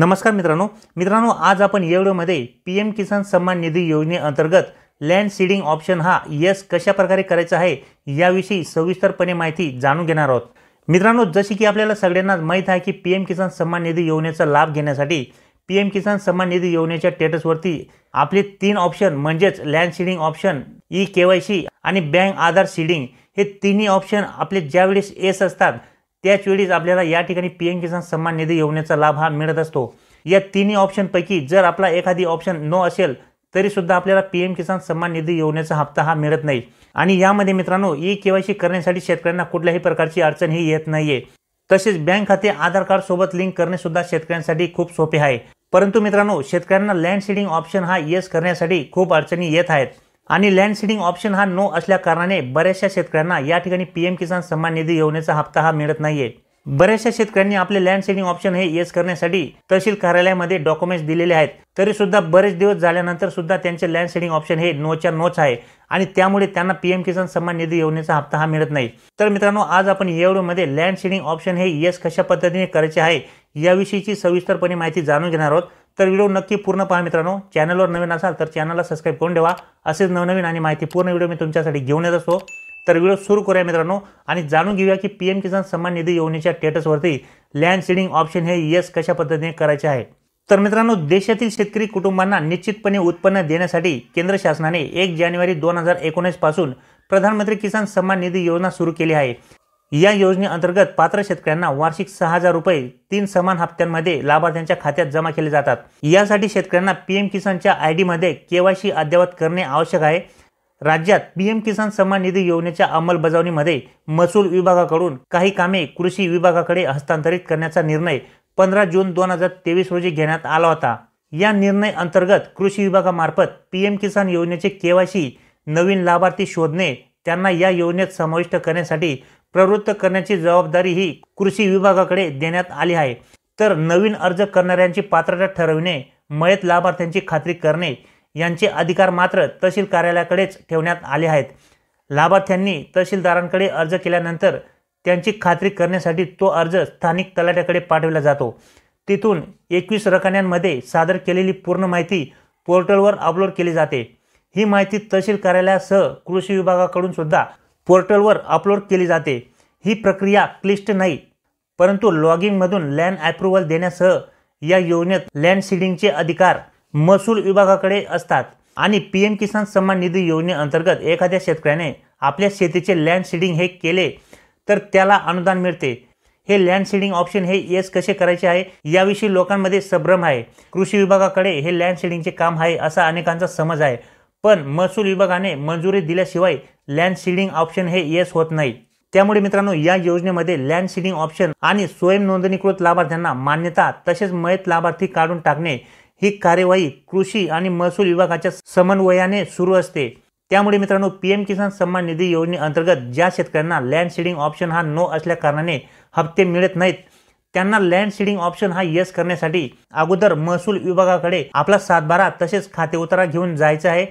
नमस्कार मित्रांनो मित्रांनो आज आपण या पी एम किसान सन्मान निधी योजनेअंतर्गत लँड सीडिंग ऑप्शन हा यस कशा प्रकारे करायचा आहे याविषयी सविस्तरपणे माहिती जाणून घेणार आहोत मित्रांनो जसे की आपल्याला सगळ्यांनाच माहीत आहे की पी एम किसान सन्मान निधी योजनेचा लाभ घेण्यासाठी पी एम किसान सन्मान निधी योजनेच्या स्टेटसवरती आपले तीन ऑप्शन म्हणजेच land seeding option e K Y C आणि बँक आधार सीडिंग हे तिन्ही ऑप्शन आपले ज्यावेळेस एस असतात त्याच वेळीच आपल्याला या ठिकाणी पी एम किसान सन्मान निधी योजनेचा लाभ हा मिळत असतो या तिन्ही ऑप्शनपैकी जर आपला एखादी ऑप्शन नो असेल तरी सुद्धा आपल्याला पी एम किसान सन्मान निधी योजनेचा हप्ता हा मिळत नाही आणि यामध्ये मित्रांनो ई केवायसी करण्यासाठी शेतकऱ्यांना कुठल्याही प्रकारची अडचण ही येत नाहीये तसेच बँक खाते आधार कार्ड सोबत लिंक करणे सुद्धा शेतकऱ्यांसाठी खूप सोपे आहे परंतु मित्रांनो शेतकऱ्यांना लँड सीडिंग ऑप्शन हा येस करण्यासाठी खूप अडचणी येत आहेत आणि लँड सिडिंग ऑप्शन हा नो असल्या कारणाने बऱ्याचशा शेतकऱ्यांना या ठिकाणी पीएम किसान सन्मान निधी योजनेचा हप्ता हा मिळत नाहीये बऱ्याचशा शेतकऱ्यांनी आपले लँड सिडिंग ऑप्शन हे येस करण्यासाठी तहसील कार्यालयामध्ये डॉक्युमेंट्स दिलेले आहेत तरी सुद्धा बरेच दिवस झाल्यानंतर सुद्धा त्यांचे लँड सिडिंग ऑप्शन हे नोच्या नोच आहे आणि त्यामुळे त्यांना पीएम किसान सन्मान निधी योजनेचा हप्ता हा मिळत नाही तर मित्रांनो आज आपण या लँड सिडिंग ऑप्शन हे येस कशा पद्धतीने करायचे आहे याविषयीची सविस्तरपणे माहिती जाणून घेणार आहोत तर व्हिडिओ नक्की पूर्ण पहा मित्रांनो चॅनलवर नवीन असाल तर चॅनलला सबस्क्राईब करून ठेवा असेच नवनवीन आणि माहिती पूर्ण व्हिडिओ मी तुमच्यासाठी घेऊन येत असतो तर व्हिडिओ सुरू करूया मित्रांनो आणि जाणून घेऊया की पी किसान सन्मान निधी योजनेच्या स्टेटसवरती लँड सीडिंग ऑप्शन हे यस कशा पद्धतीने करायचे आहे तर मित्रांनो देशातील शेतकरी कुटुंबांना निश्चितपणे उत्पन्न देण्यासाठी केंद्र शासनाने एक जानेवारी दोन हजार एकोणीसपासून प्रधानमंत्री किसान सन्मान निधी योजना सुरू केली आहे या योजनेअंतर्गत पात्र शेतकऱ्यांना वार्षिक सहा हजार रुपये तीन समान हप्त्यांमध्ये लाभार्थ्यांच्या खात्यात जमा केले जातात यासाठी शेतकऱ्यांना पीएम किसानच्या आय डीमध्ये केवायसी अद्ययावत करणे आवश्यक आहे राज्यात पीएम किसान सन्मान निधी योजनेच्या अंमलबजावणीमध्ये महसूल विभागाकडून काही कामे कृषी विभागाकडे हस्तांतरित करण्याचा निर्णय पंधरा जून दोन हजार तेवीस रोजी घेण्यात आला होता या निर्णय अंतर्गत कृषी विभागामार्फत पीएम किसान योजनेचे केवायसी नवीन लाभार्थी शोधणे त्यांना या योजनेत समाविष्ट करण्यासाठी प्रवृत्त करण्याची जबाबदारी ही कृषी विभागाकडे देण्यात आली आहे तर नवीन अर्ज करणाऱ्यांची पात्रता ठरविणे मयत लाभार्थ्यांची खात्री करणे यांचे अधिकार मात्र तहसील कार्यालयाकडेच ठेवण्यात आले आहेत लाभार्थ्यांनी तहसीलदारांकडे अर्ज केल्यानंतर त्यांची खात्री करण्यासाठी तो अर्ज स्थानिक तलाट्याकडे पाठविला जातो तिथून एकवीस रकान्यांमध्ये सादर केलेली पूर्ण माहिती पोर्टलवर अपलोड केली जाते ही माहिती तहसील कार्यालयासह कृषी विभागाकडून सुद्धा पोर्टलवर अपलोड केली जाते ही प्रक्रिया क्लिष्ट नाही परंतु लॉगिंगमधून लँड अप्रुव्हल देण्यासह या योजनेत लँड सीडिंगचे अधिकार महसूल विभागाकडे असतात आणि पी एम किसान सन्मान निधी योजनेअंतर्गत एखाद्या शेतकऱ्याने आपल्या शेतीचे लँड सीडिंग हे केले तर त्याला अनुदान मिळते हे लँड सीडिंग ऑप्शन हे येस कसे करायचे आहे याविषयी लोकांमध्ये संभ्रम आहे कृषी विभागाकडे हे लँड सीडिंगचे काम आहे असा अनेकांचा समज आहे पण महसूल विभागाने मंजुरी दिल्याशिवाय लँड सीडिंग ऑप्शन हे येस होत नाही त्यामुळे मित्रांनो या योजनेमध्ये लँड सीडिंग ऑप्शन आणि स्वयं नोंदणीकृत लाभार्थ्यांना मान्यता तसेच मयत लाभार्थी काढून टाकणे ही कार्यवाही कृषी आणि महसूल विभागाच्या समन्वयाने सुरू असते त्यामुळे मित्रांनो पीएम किसान सन्मान निधी योजनेअंतर्गत ज्या शेतकऱ्यांना लँड सीडिंग ऑप्शन हा नो असल्या कारणाने हप्ते मिळत नाहीत त्यांना लँड सिडिंग ऑप्शन हा येस करण्यासाठी अगोदर महसूल विभागाकडे आपला सातबारा तसेच खाते उतारा घेऊन जायचं आहे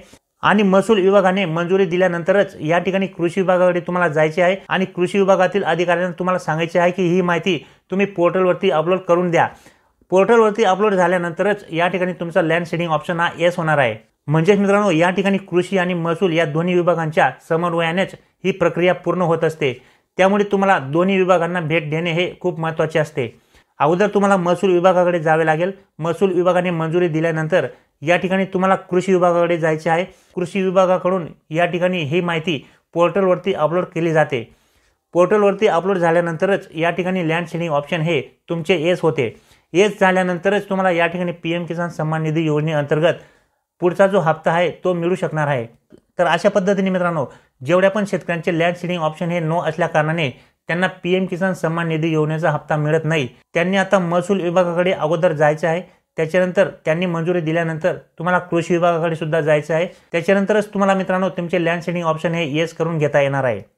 आणि महसूल विभागाने मंजुरी दिल्यानंतरच या ठिकाणी कृषी विभागाकडे तुम्हाला जायचे आहे आणि कृषी विभागातील अधिकाऱ्यांना तुम्हाला सांगायचे आहे की ही माहिती तुम्ही पोर्टलवरती अपलोड करून द्या पोर्टलवरती अपलोड झाल्यानंतरच या ठिकाणी तुमचा लँड सिडिंग ऑप्शन हा येस होणार आहे म्हणजेच मित्रांनो या ठिकाणी कृषी आणि महसूल या दोन्ही विभागांच्या समन्वयानेच ही प्रक्रिया पूर्ण होत असते त्यामुळे तुम्हाला दोन्ही विभागांना भेट देणे हे खूप महत्त्वाचे असते अगोदर तुम्हाला महसूल विभागाकडे जावे लागेल महसूल विभागाने मंजुरी दिल्यानंतर या ठिकाणी तुम्हाला कृषी विभागाकडे जायचे आहे कृषी विभागाकडून या ठिकाणी ही माहिती पोर्टलवरती अपलोड केली जाते पोर्टलवरती अपलोड झाल्यानंतरच या ठिकाणी लँड शेडिंग ऑप्शन हे तुमचे एस होते एस झाल्यानंतरच तुम्हाला या ठिकाणी पी एम किसान सन्मान निधी योजनेअंतर्गत पुढचा जो हप्ता आहे तो मिळू शकणार आहे तर अशा पद्धतीने मित्रांनो जेवढ्या पण शेतकऱ्यांचे लँड सिडिंग ऑप्शन हे नो असल्या कारणाने त्यांना पी एम किसान सन्मान निधी योजनेचा हप्ता मिळत नाही त्यांनी आता महसूल विभागाकडे अगोदर जायचं आहे त्याच्यानंतर त्यांनी मंजुरी दिल्यानंतर तुम्हाला कृषी विभागाकडे सुद्धा जायचं आहे त्याच्यानंतरच तुम्हाला मित्रांनो तुमचे लँड सेडिंग ऑप्शन हे येस करून घेता येणार आहे